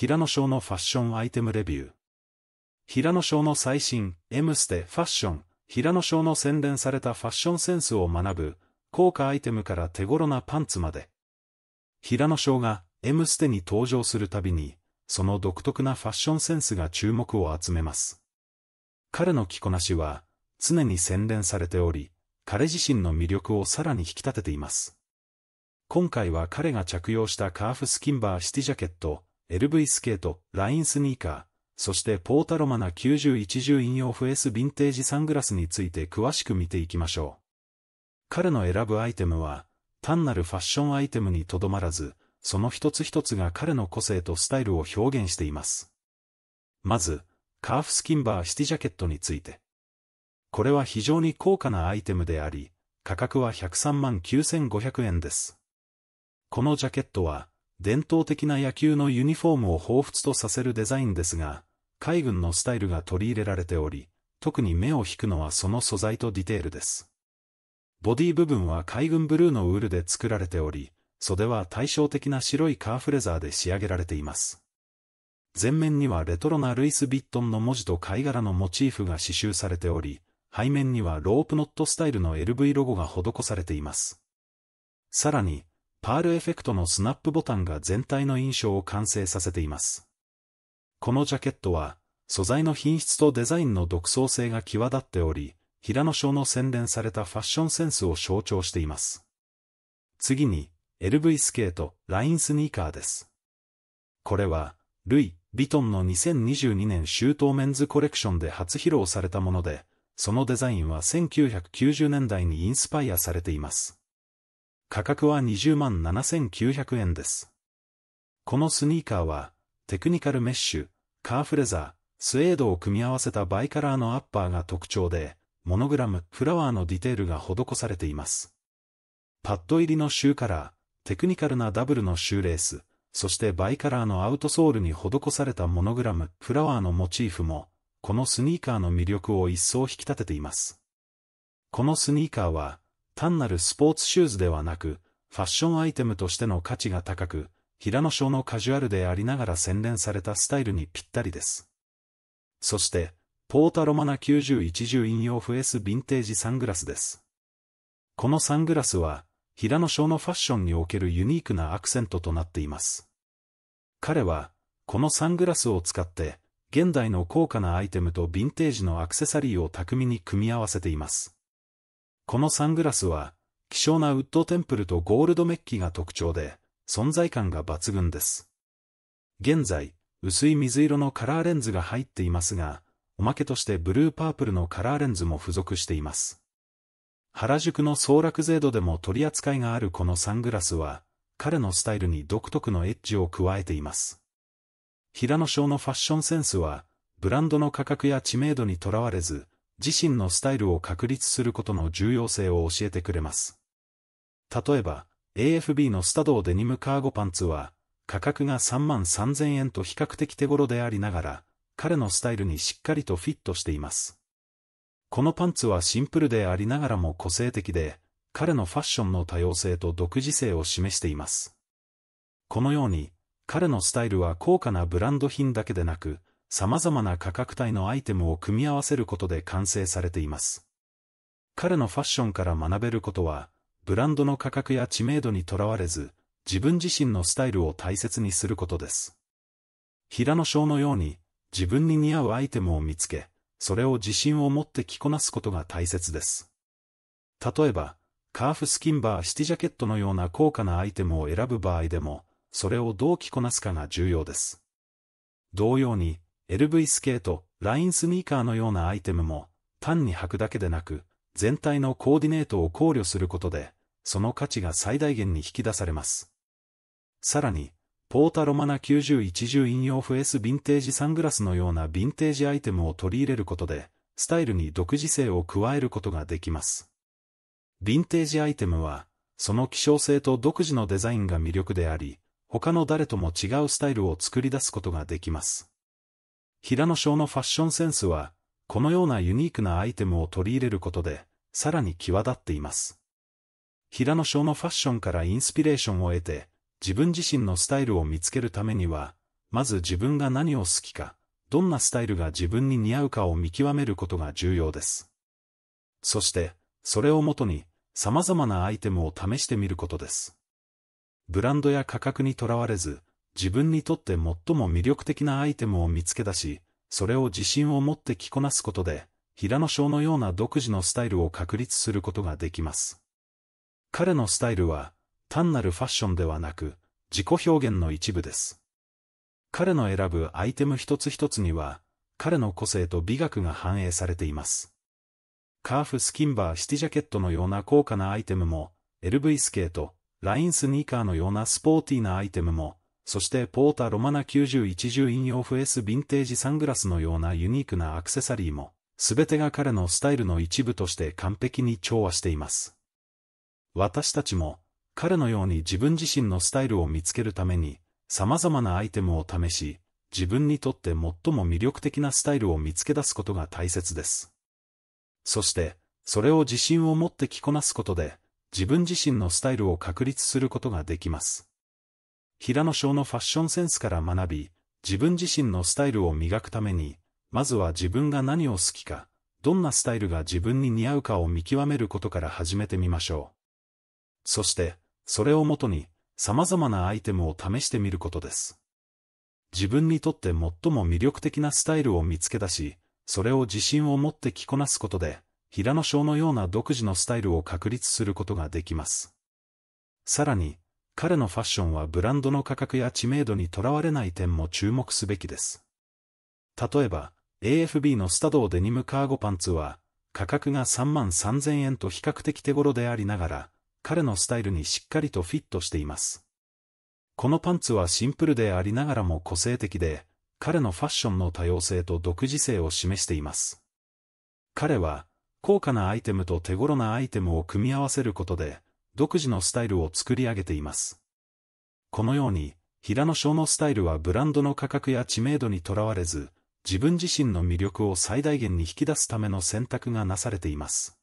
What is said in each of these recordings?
平野翔のファッションアイテムレビュー。平野翔の最新、M ステファッション、平野翔の洗練されたファッションセンスを学ぶ、高価アイテムから手頃なパンツまで。平野翔が、M ステに登場するたびに、その独特なファッションセンスが注目を集めます。彼の着こなしは、常に洗練されており、彼自身の魅力をさらに引き立てています。今回は彼が着用したカーフスキンバーシティジャケット、LV スケート、ラインスニーカー、そしてポータロマナ9110引用フ s ヴィンテージサングラスについて詳しく見ていきましょう。彼の選ぶアイテムは、単なるファッションアイテムにとどまらず、その一つ一つが彼の個性とスタイルを表現しています。まず、カーフスキンバーシティジャケットについて。これは非常に高価なアイテムであり、価格は103万9500円です。このジャケットは、伝統的な野球のユニフォームを彷彿とさせるデザインですが、海軍のスタイルが取り入れられており、特に目を引くのはその素材とディテールです。ボディ部分は海軍ブルーのウールで作られており、袖は対照的な白いカーフレザーで仕上げられています。前面にはレトロなルイス・ビットンの文字と貝殻のモチーフが刺繍されており、背面にはロープノットスタイルの LV ロゴが施されています。さらに、パールエフェクトのスナップボタンが全体の印象を完成させています。このジャケットは、素材の品質とデザインの独創性が際立っており、平野賞の洗練されたファッションセンスを象徴しています。次に、LV スケート、ラインスニーカーです。これは、ルイ・ヴィトンの2022年ートメンズコレクションで初披露されたもので、そのデザインは1990年代にインスパイアされています。価格は20万7900円です。このスニーカーは、テクニカルメッシュ、カーフレザー、スエードを組み合わせたバイカラーのアッパーが特徴で、モノグラム、フラワーのディテールが施されています。パッド入りのシューカラー、テクニカルなダブルのシューレース、そしてバイカラーのアウトソールに施されたモノグラム、フラワーのモチーフも、このスニーカーの魅力を一層引き立てています。このスニーカーは、単なるスポーツシューズではなく、ファッションアイテムとしての価値が高く、平野翔のカジュアルでありながら洗練されたスタイルにぴったりです。そして、ポータロマナ9010引用フ S ヴィンテージサングラスです。このサングラスは、平野翔のファッションにおけるユニークなアクセントとなっています。彼は、このサングラスを使って、現代の高価なアイテムとヴィンテージのアクセサリーを巧みに組み合わせています。このサングラスは、希少なウッドテンプルとゴールドメッキが特徴で、存在感が抜群です。現在、薄い水色のカラーレンズが入っていますが、おまけとしてブルーパープルのカラーレンズも付属しています。原宿の総楽税度でも取り扱いがあるこのサングラスは、彼のスタイルに独特のエッジを加えています。平野翔のファッションセンスは、ブランドの価格や知名度にとらわれず、自身のスタイルを確立することの重要性を教えてくれます。例えば、AFB のスタドーデニムカーゴパンツは、価格が3万3000円と比較的手頃でありながら、彼のスタイルにしっかりとフィットしています。このパンツはシンプルでありながらも個性的で、彼のファッションの多様性と独自性を示しています。このように、彼のスタイルは高価なブランド品だけでなく、様々な価格帯のアイテムを組み合わせることで完成されています。彼のファッションから学べることは、ブランドの価格や知名度にとらわれず、自分自身のスタイルを大切にすることです。平野翔のように、自分に似合うアイテムを見つけ、それを自信を持って着こなすことが大切です。例えば、カーフスキンバーシティジャケットのような高価なアイテムを選ぶ場合でも、それをどう着こなすかが重要です。同様に、LV スケート、ラインスニーカーのようなアイテムも、単に履くだけでなく、全体のコーディネートを考慮することで、その価値が最大限に引き出されます。さらに、ポータロマナ9010引用 FS ヴィンテージサングラスのようなヴィンテージアイテムを取り入れることで、スタイルに独自性を加えることができます。ヴィンテージアイテムは、その希少性と独自のデザインが魅力であり、他の誰とも違うスタイルを作り出すことができます。平野翔のファッションセンスは、このようなユニークなアイテムを取り入れることで、さらに際立っています。平野翔のファッションからインスピレーションを得て、自分自身のスタイルを見つけるためには、まず自分が何を好きか、どんなスタイルが自分に似合うかを見極めることが重要です。そして、それをもとに、様々なアイテムを試してみることです。ブランドや価格にとらわれず、自分にとって最も魅力的なアイテムを見つけ出し、それを自信を持って着こなすことで、平野翔のような独自のスタイルを確立することができます。彼のスタイルは、単なるファッションではなく、自己表現の一部です。彼の選ぶアイテム一つ一つには、彼の個性と美学が反映されています。カーフスキンバーシティジャケットのような高価なアイテムも、LV スケート、ラインスニーカーのようなスポーティーなアイテムも、そしてポータロマナ9110インオフ S ヴィンテージサングラスのようなユニークなアクセサリーも、すべてが彼のスタイルの一部として完璧に調和しています。私たちも、彼のように自分自身のスタイルを見つけるために、様々なアイテムを試し、自分にとって最も魅力的なスタイルを見つけ出すことが大切です。そして、それを自信を持って着こなすことで、自分自身のスタイルを確立することができます。平野翔のファッションセンスから学び、自分自身のスタイルを磨くために、まずは自分が何を好きか、どんなスタイルが自分に似合うかを見極めることから始めてみましょう。そして、それをもとに、様々なアイテムを試してみることです。自分にとって最も魅力的なスタイルを見つけ出し、それを自信を持って着こなすことで、平野翔のような独自のスタイルを確立することができます。さらに、彼のファッションはブランドの価格や知名度にとらわれない点も注目すべきです。例えば、AFB のスタドーデニムカーゴパンツは、価格が3万3000円と比較的手頃でありながら、彼のスタイルにしっかりとフィットしています。このパンツはシンプルでありながらも個性的で、彼のファッションの多様性と独自性を示しています。彼は、高価なアイテムと手頃なアイテムを組み合わせることで、独自のスタイルを作り上げています。このように、平野翔のスタイルはブランドの価格や知名度にとらわれず、自分自身の魅力を最大限に引き出すための選択がなされています。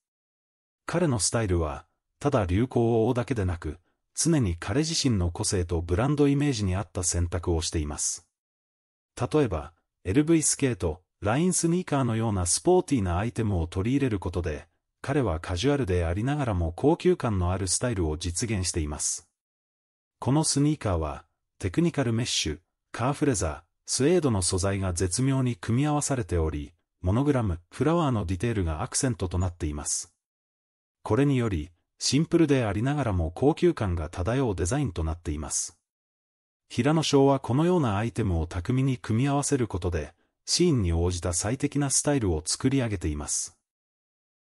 彼のスタイルは、ただ流行を追うだけでなく、常に彼自身の個性とブランドイメージに合った選択をしています。例えば、LV スケート、ラインスニーカーのようなスポーティーなアイテムを取り入れることで、彼はカジュアルでありながらも高級感のあるスタイルを実現しています。このスニーカーは、テクニカルメッシュ、カーフレザー、スエードの素材が絶妙に組み合わされており、モノグラム、フラワーのディテールがアクセントとなっています。これにより、シンプルでありながらも高級感が漂うデザインとなっています。平野翔はこのようなアイテムを巧みに組み合わせることで、シーンに応じた最適なスタイルを作り上げています。